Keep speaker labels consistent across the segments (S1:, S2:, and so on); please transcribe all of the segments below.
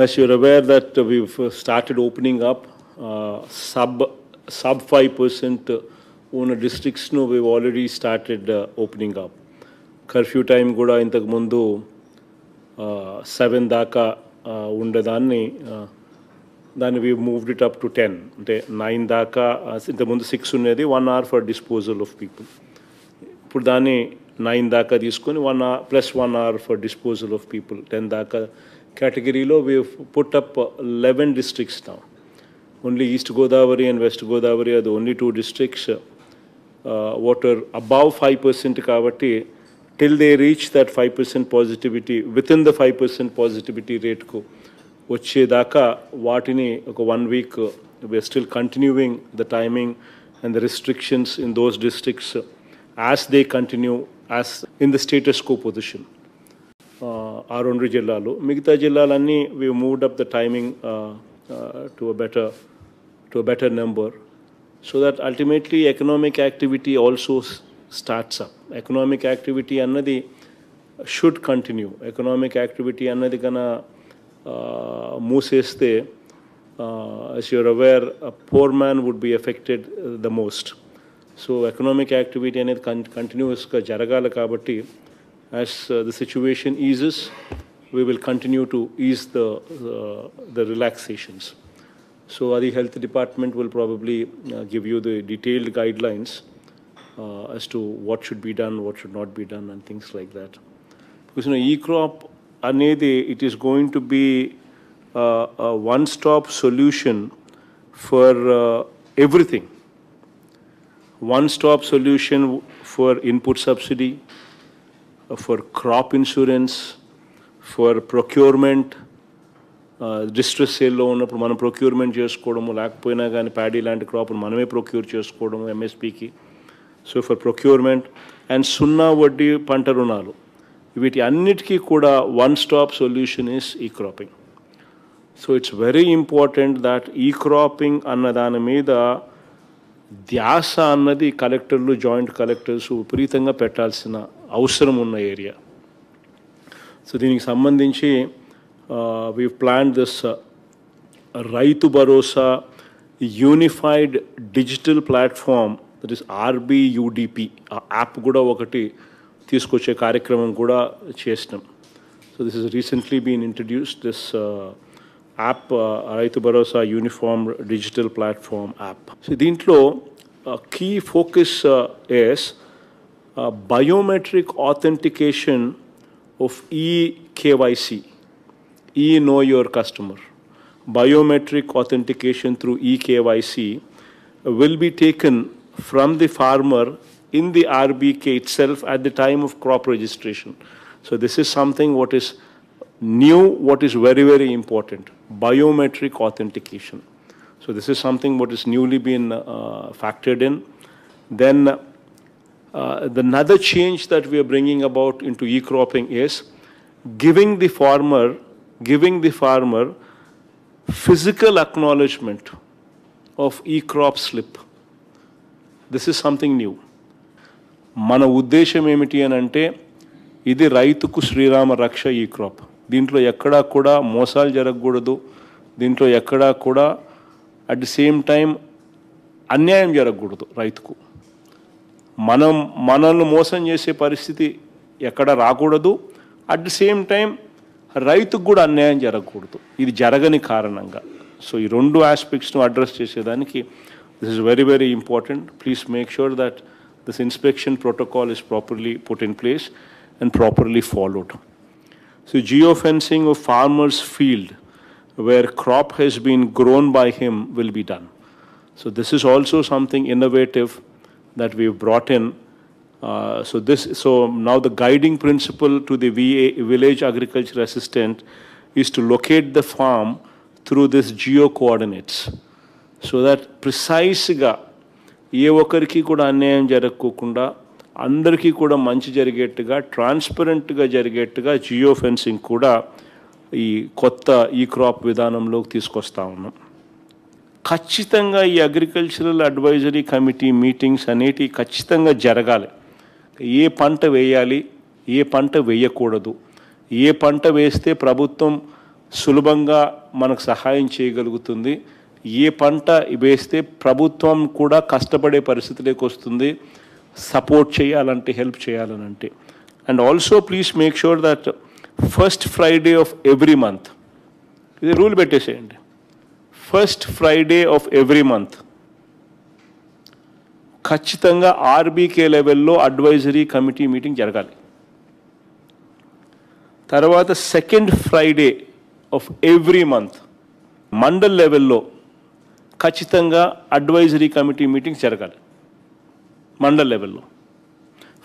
S1: As you're aware that we've started opening up uh, sub 5% on a district snow, we've already started uh, opening up. Curfew time goda in Tagmundu, uh, 7 daka uh, unda dani, then uh, we've moved it up to 10. De 9 daka, uh, in Tagmundu 6 unedi, 1 hour for disposal of people. Put dani 9 daka diskuni, 1 hour, plus 1 hour for disposal of people, 10 daka category low, we have put up 11 districts now. Only East Godavari and West Godavari are the only two districts uh, water above 5% kavati till they reach that 5% positivity, within the 5% positivity rate ko, vachche daka vatini one week, uh, we are still continuing the timing and the restrictions in those districts as they continue as in the status quo position. ఆ రెండు జిల్లాలు మిగతా జిల్లాలన్నీ we moved up the timing to a better to a better number so that ultimately economic activity also starts up economic activity అన్నది should continue economic activity అన్నది కన్నా uh, మూసేస్తే uh, as you're aware, a poor man would be affected uh, the most. So economic activity అనేది కన్ కంటిన్యూస్గా జరగాలి కాబట్టి as uh, the situation eases, we will continue to ease the, the relaxations. So the health department will probably uh, give you the detailed guidelines uh, as to what should be done, what should not be done, and things like that. Because you know, e-crop, it is going to be uh, a one-stop solution for uh, everything. One-stop solution for input subsidy, for crop insurance, for procurement, distress సేల్లో ఉన్నప్పుడు మనం procurement చేసుకోవడము లేకపోయినా కానీ paddy లాంటి క్రాప్ను మనమే procure చేసుకోవడము ఎంఎస్పీకి సో ఫర్ ప్రొక్యూర్మెంట్ అండ్ సున్నా వడ్డీ పంట రుణాలు వీటి అన్నిటికీ కూడా వన్ స్టాప్ సొల్యూషన్ ఈస్ ఈ cropping so it's very important that ఈ క్రాపింగ్ అన్న దాని మీద ధ్యాస అన్నది కలెక్టర్లు జాయింట్ కలెక్టర్స్ విపరీతంగా పెట్టాల్సిన అవసరం ఉన్న ఏరియా సో దీనికి సంబంధించి we plan this Rythu Bharosa unified digital platform that is RBUDP ఆ యాప్ కూడా ఒకటి తీసుకొచ్చే కార్యక్రమం కూడా చేసినాం so this is recently been introduce this app Rythu Bharosa uniform digital platform app so దీంట్లో key focus is uh, biometric authentication of eKYC, e know your customer. Biometric authentication through eKYC will be taken from the farmer in the RBK itself at the time of crop registration. So this is something what is new, what is very, very important, biometric authentication. So this is something what is newly been uh, factored in. Then the another change that we are bringing about into e-cropping is giving the farmer, giving the farmer physical acknowledgement of e-crop slip. this is something new మన ఉద్దేశం ఏమిటి అని అంటే ఇది రైతుకు శ్రీరామ రక్ష ఈ crop దీంట్లో ఎక్కడా కూడా మోసాలు జరగకూడదు దీంట్లో ఎక్కడా కూడా అట్ ది సేమ్ టైం అన్యాయం జరగకూడదు రైతుకు మనం మనల్ని మోసం చేసే పరిస్థితి ఎక్కడ రాకూడదు అట్ ది సేమ్ టైం రైతుకు కూడా అన్యాయం జరగకూడదు ఇది జరగని కారణంగా సో ఈ రెండు ఆస్పెక్ట్స్ను అడ్రస్ చేసేదానికి this is very very important please make sure that this inspection protocol is properly put in place and properly followed so geo fencing of farmers field where crop has been grown by him will be done so this is also something innovative that we've brought in. Uh, so this, so now the guiding principle to the VA, village agriculture assistant is to locate the farm through this geo coordinates, so that precisely, ye worker ki kuda annyam jarakukunda, andar ki manchi jarigette ga transparent geo fencing kuda, i kotta e crop vidhanam log tis ఖచ్చితంగా ఈ agricultural advisory committee meetings అనేటివి ఖచ్చితంగా జరగాలి ఏ పంట వేయాలి ఏ పంట వేయకూడదు ఏ పంట వేస్తే ప్రభుత్వం సులభంగా మనకు సహాయం చేయగలుగుతుంది ఏ పంట వేస్తే ప్రభుత్వం కూడా కష్టపడే పరిస్థితిలోకి వస్తుంది సపోర్ట్ చేయాలంటే హెల్ప్ చేయాలనంటే and also please make sure that first Friday of every month ఇది రూల్ పెట్టేసేయండి first Friday of every month ఖచ్చితంగా ఆర్బీకే లెవెల్లో అడ్వైజరీ కమిటీ మీటింగ్ జరగాలి తర్వాత second Friday of every month mandal లెవెల్లో ఖచ్చితంగా అడ్వైజరీ కమిటీ మీటింగ్ జరగాలి మండల్ లెవెల్లో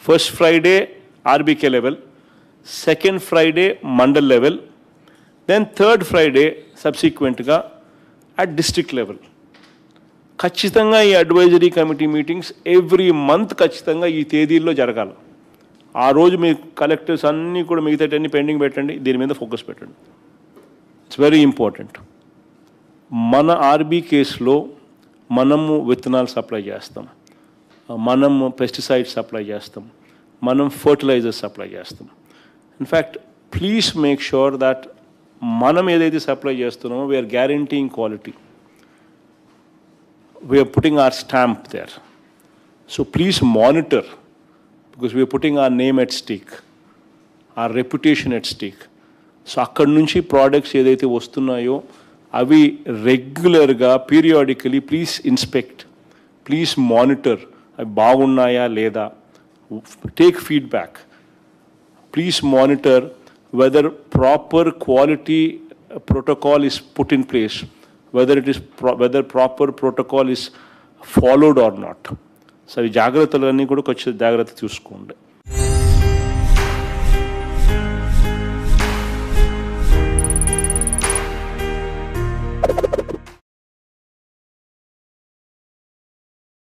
S1: first Friday RBK level second Friday mandal level then third Friday సబ్సిక్వెంట్గా అట్ డిస్టిక్ లెవెల్ ఖచ్చితంగా ఈ advisory committee meetings every month ఖచ్చితంగా ఈ తేదీల్లో జరగాలి ఆ రోజు మీ కలెక్టర్స్ అన్నీ కూడా మిగతాటన్నీ పెండింగ్ పెట్టండి దీని మీద ఫోకస్ పెట్టండి ఇట్స్ వెరీ ఇంపార్టెంట్ మన ఆర్బీ కేసులో మనము విత్తనాలు సప్లై చేస్తాం మనము పెస్టిసైడ్స్ సప్లై చేస్తాం మనం ఫర్టిలైజర్స్ సప్లై చేస్తాం in fact please make sure that మనం ఏదైతే సప్లై చేస్తున్నామో we're guaranteeing quality we're putting our stamp there so please monitor because we're putting our name at stake our reputation at stake so అక్కడి నుంచి products ఏదైతే వస్తున్నాయో అవి రెగ్యులర్గా periodically please inspect please monitor అవి బాగున్నాయా లేదా take feedback please monitor whether proper quality protocol is put in place, whether it is pro whether proper protocol is followed or not. So అవి జాగ్రత్తలన్నీ కూడా కొంచెం జాగ్రత్త చూసుకోండి